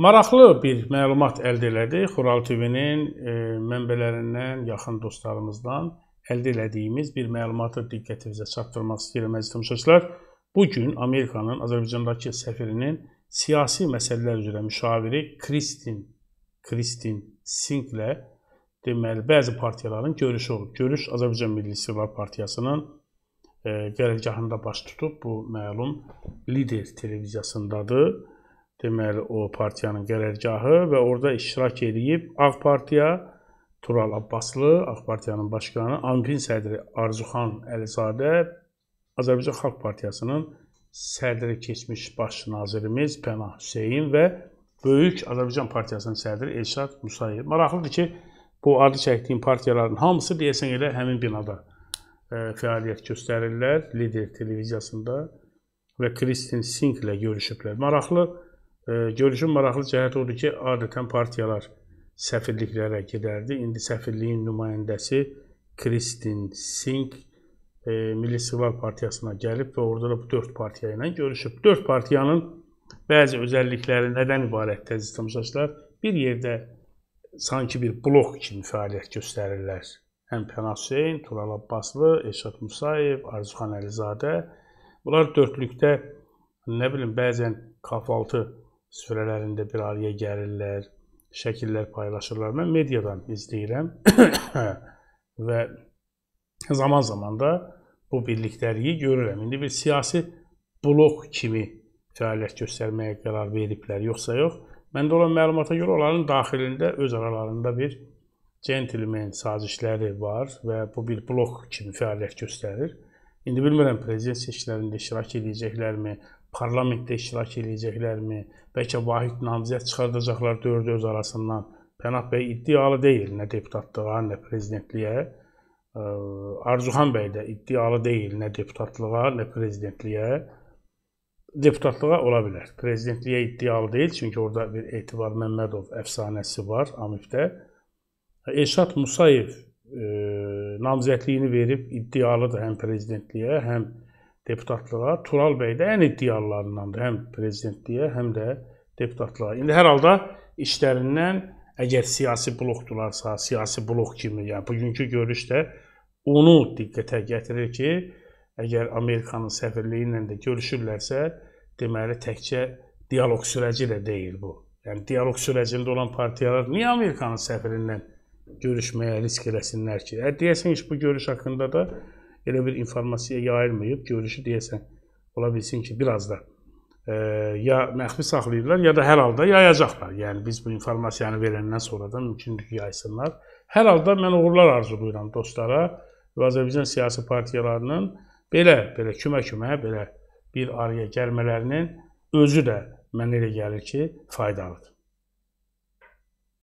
Maraqlı bir məlumat əldə elədik. Xural TV-nin e, mənbələrindən, yaxın dostlarımızdan əldə elədiyimiz bir məlumatı diqqətinizə çatdırmaq istəyirəm əziz tamaşaçılar. Bu gün Amerikanın Azərbaycandakı səfirinin siyasi məsələlər üzrə müşaviri Kristin Kristin Sinklə deməli bəzi partiyaların görüşü olub. Görüş Azərbaycan Milli İstiqlal Partiyasının e, qərargahında baş tutub. Bu məlum lider televiziyasındadır deməli o partiyanın qərargahı və orada iştirak edib Ağ Partiya Tural Abbaslı, Ağ Partiyanın başqanı, ANPİN sədri Arzuxan Əlizadə, Azərbaycan Xalq Partiyasının sədri keçmiş baş nazirimiz Pənah Hüseyn və böyük Azərbaycan Partiyasının sədri Elşad Musayev. Maraqlıdır ki, bu adı çəkdiyim partiyaların hamısı deyəsən elə həmin binada ə, e, fəaliyyət göstərirlər, lider televiziyasında və Kristin Sink ilə görüşüblər. Maraqlı Görüşün maraqlı cəhəti odur ki, adətən partiyalar səfirliklərə gedərdi. İndi səfirliyin nümayəndəsi Kristin Sink e, Milli İstiqlal Partiyasına gəlib və orada da bu 4 partiya ilə görüşüb. 4 partiyanın bəzi özəllikləri nədən ibarətdir əziz tamaşaçılar? Bir yerdə sanki bir blok kimi fəaliyyət göstərirlər. Həm Pənah Hüseyn, Tural Abbaslı, Elşad Musayev, Arzuxan Əlizadə. Bunlar dördlükdə nə bilim bəzən kahvaltı sürələrində bir araya gəlirlər, şəkillər paylaşırlar. Mən mediadan izləyirəm və zaman-zaman da bu birlikdəliyi görürəm. İndi bir siyasi blok kimi fəaliyyət göstərməyə qərar veriblər, yoxsa yox. Məndə olan məlumata görə onların daxilində öz aralarında bir centilmen sazişləri var və bu bir blok kimi fəaliyyət göstərir. İndi bilmirəm prezident seçkilərində iştirak edəcəklərmi? parlamentdə iştirak edəcəklərmi? Bəlkə vahid namizəd çıxardacaqlar dörd öz arasından. Pənah bəy iddialı deyil nə deputatlığa, nə prezidentliyə. Arzuxan bəy də iddialı deyil nə deputatlığa, nə prezidentliyə. Deputatlığa ola bilər. Prezidentliyə iddialı deyil, çünki orada bir Etibar Məmmədov əfsanəsi var AMİF-də. Elşad Musayev e, namizədliyini verib iddialıdır həm prezidentliyə, həm deputatlığa Tural bəy də ən iddialarındandır. Həm prezidentliyə, həm də deputatlığa. İndi hər halda işlərindən əgər siyasi blokdularsa, siyasi blok kimi, yəni bugünkü görüş də onu diqqətə gətirir ki, əgər Amerikanın səfirliyi ilə də görüşürlərsə, deməli təkcə dialoq sürəci də deyil bu. Yəni dialoq sürəcində olan partiyalar niyə Amerikanın səfirindən görüşməyə risk eləsinlər ki? Ə, deyəsən ki, bu görüş haqqında da elə bir informasiya yayılmayıb, görüşü deyəsən, ola bilsin ki, biraz da e, ya məxfi saxlayırlar, ya da hər halda yayacaqlar. Yəni biz bu informasiyanı verəndən sonra da mümkündür ki, yaysınlar. Hər halda mən uğurlar arzulayıram dostlara və Azərbaycan siyasi partiyalarının belə belə kümə-kümə belə bir araya gəlmələrinin özü də mənə elə gəlir ki, faydalıdır.